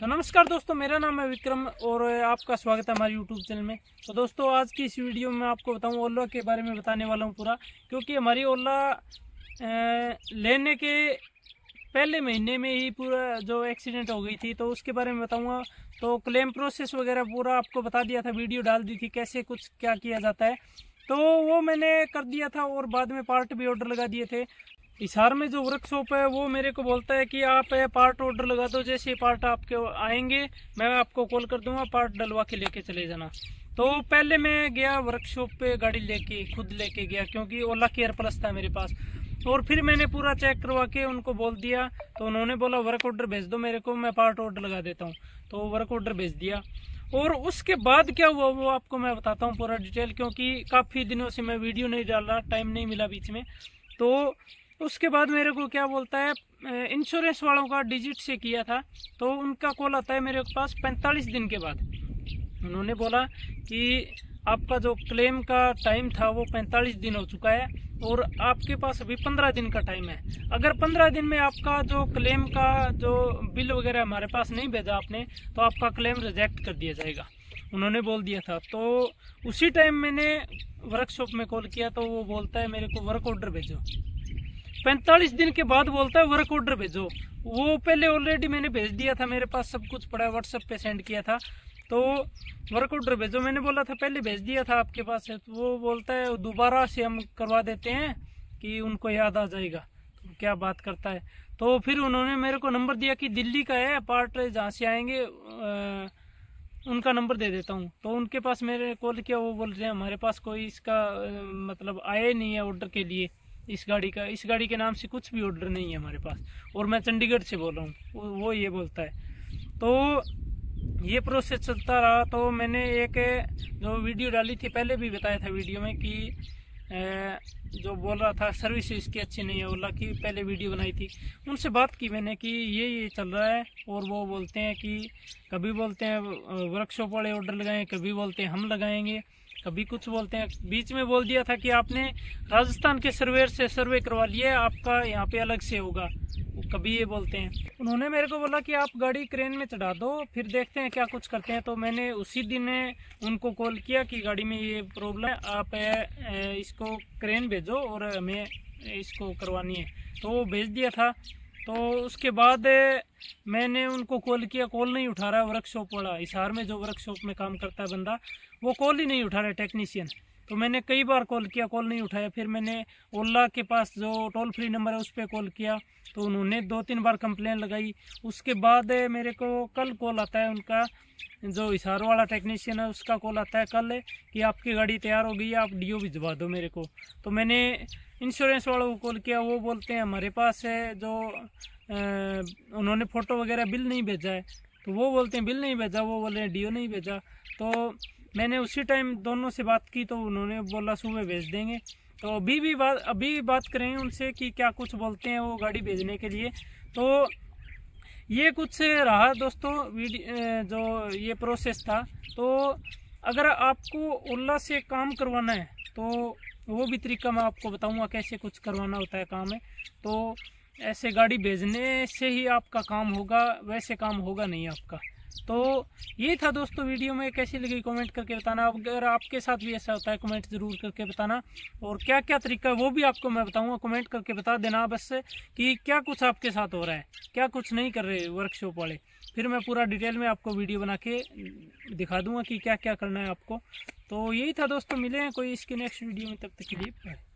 तो नमस्कार दोस्तों मेरा नाम है विक्रम और आपका स्वागत है हमारे यूट्यूब चैनल में तो दोस्तों आज की इस वीडियो में आपको बताऊं ओला के बारे में बताने वाला हूं पूरा क्योंकि हमारी ओला लेने के पहले महीने में ही पूरा जो एक्सीडेंट हो गई थी तो उसके बारे में बताऊंगा तो क्लेम प्रोसेस वगैरह पूरा आपको बता दिया था वीडियो डाल दी थी कैसे कुछ क्या किया जाता है तो वो मैंने कर दिया था और बाद में पार्ट भी ऑर्डर लगा दिए थे हिसार में जो वर्कशॉप है वो मेरे को बोलता है कि आप पार्ट ऑर्डर लगा दो जैसे पार्ट आपके आएंगे मैं आपको कॉल कर दूंगा पार्ट डलवा के लेके चले जाना तो पहले मैं गया वर्कशॉप पे गाड़ी लेके खुद लेके गया क्योंकि ओला केयर प्लस था मेरे पास और फिर मैंने पूरा चेक करवा के उनको बोल दिया तो उन्होंने बोला वर्क ऑर्डर भेज दो मेरे को मैं पार्ट ऑर्डर लगा देता हूँ तो वर्क ऑर्डर भेज दिया और उसके बाद क्या हुआ वो आपको मैं बताता हूँ पूरा डिटेल क्योंकि काफ़ी दिनों से मैं वीडियो नहीं डाल रहा टाइम नहीं मिला बीच में तो उसके बाद मेरे को क्या बोलता है इंश्योरेंस वालों का डिजिट से किया था तो उनका कॉल आता है मेरे पास पैंतालीस दिन के बाद उन्होंने बोला कि आपका जो क्लेम का टाइम था वो पैंतालीस दिन हो चुका है और आपके पास अभी पंद्रह दिन का टाइम है अगर पंद्रह दिन में आपका जो क्लेम का जो बिल वगैरह हमारे पास नहीं भेजा आपने तो आपका क्लेम रिजेक्ट कर दिया जाएगा उन्होंने बोल दिया था तो उसी टाइम मैंने वर्कशॉप में कॉल किया तो वो बोलता है मेरे को वर्क ऑर्डर भेजो पैंतालीस दिन के बाद बोलता है वर्क ऑर्डर भेजो वो पहले ऑलरेडी मैंने भेज दिया था मेरे पास सब कुछ पड़ा है व्हाट्सएप पे सेंड किया था तो वर्क ऑर्डर भेजो मैंने बोला था पहले भेज दिया था आपके पास है तो वो बोलता है दोबारा से हम करवा देते हैं कि उनको याद आ जाएगा तो क्या बात करता है तो फिर उन्होंने मेरे को नंबर दिया कि दिल्ली का है पार्ट जहाँ से आएंगे उनका नंबर दे देता हूँ तो उनके पास मेरे कॉल किया वो बोल रहे हैं हमारे पास कोई इसका मतलब आए नहीं है ऑर्डर के लिए इस गाड़ी का इस गाड़ी के नाम से कुछ भी ऑर्डर नहीं है हमारे पास और मैं चंडीगढ़ से बोल रहा हूँ वो ये बोलता है तो ये प्रोसेस चलता रहा तो मैंने एक जो वीडियो डाली थी पहले भी बताया था वीडियो में कि जो बोल रहा था सर्विस इसकी अच्छी नहीं है ओला की पहले वीडियो बनाई थी उनसे बात की मैंने कि ये ये चल रहा है और वो बोलते हैं कि कभी बोलते हैं वर्कशॉप वाले ऑर्डर लगाएं कभी बोलते हैं हम लगाएंगे कभी कुछ बोलते हैं बीच में बोल दिया था कि आपने राजस्थान के सर्वेयर से सर्वे करवा लिया आपका यहाँ पे अलग से होगा कभी ये बोलते हैं उन्होंने मेरे को बोला कि आप गाड़ी क्रेन में चढ़ा दो फिर देखते हैं क्या कुछ करते हैं तो मैंने उसी दिन उनको कॉल किया कि गाड़ी में ये प्रॉब्लम है आप इसको क्रेन भेजो और हमें इसको करवानी है तो वो भेज दिया था तो उसके बाद मैंने उनको कॉल किया कॉल नहीं उठा रहा वर्कशॉप वाला इशार में जो वर्कशॉप में काम करता है बंदा वो कॉल ही नहीं उठा रहा टेक्नीशियन तो मैंने कई बार कॉल किया कॉल नहीं उठाया फिर मैंने ओला के पास जो टोल फ्री नंबर है उस पर कॉल किया तो उन्होंने दो तीन बार कंप्लेन लगाई उसके बाद मेरे को कल कॉल आता है उनका जो इशारों वाला टेक्नीशियन है उसका कॉल आता है कल कि आपकी गाड़ी तैयार हो गई आप आप ओ भिजवा दो मेरे को तो मैंने इंश्योरेंस वालों को कॉल किया वो बोलते हैं हमारे पास है जो उन्होंने फ़ोटो वगैरह बिल नहीं भेजा है तो वो बोलते हैं बिल नहीं भेजा वो बोल रहे हैं डी नहीं भेजा तो मैंने उसी टाइम दोनों से बात की तो उन्होंने बोला सुबह भेज देंगे तो अभी भी बात अभी भी बात करें उनसे कि क्या कुछ बोलते हैं वो गाड़ी भेजने के लिए तो ये कुछ रहा दोस्तों जो ये प्रोसेस था तो अगर आपको ओला से काम करवाना है तो वो भी तरीका मैं आपको बताऊंगा कैसे कुछ करवाना होता है काम है तो ऐसे गाड़ी भेजने से ही आपका काम होगा वैसे काम होगा नहीं आपका तो ये था दोस्तों वीडियो में कैसी लगी कमेंट करके बताना अगर आपके साथ भी ऐसा होता है कमेंट ज़रूर करके बताना और क्या क्या तरीका है वो भी आपको मैं बताऊंगा कमेंट करके बता देना बस कि क्या कुछ आपके साथ हो रहा है क्या कुछ नहीं कर रहे वर्कशॉप वाले फिर मैं पूरा डिटेल में आपको वीडियो बना के दिखा दूंगा कि क्या क्या करना है आपको तो यही था दोस्तों मिले हैं कोई इसके नेक्स्ट वीडियो में तब तक के लिए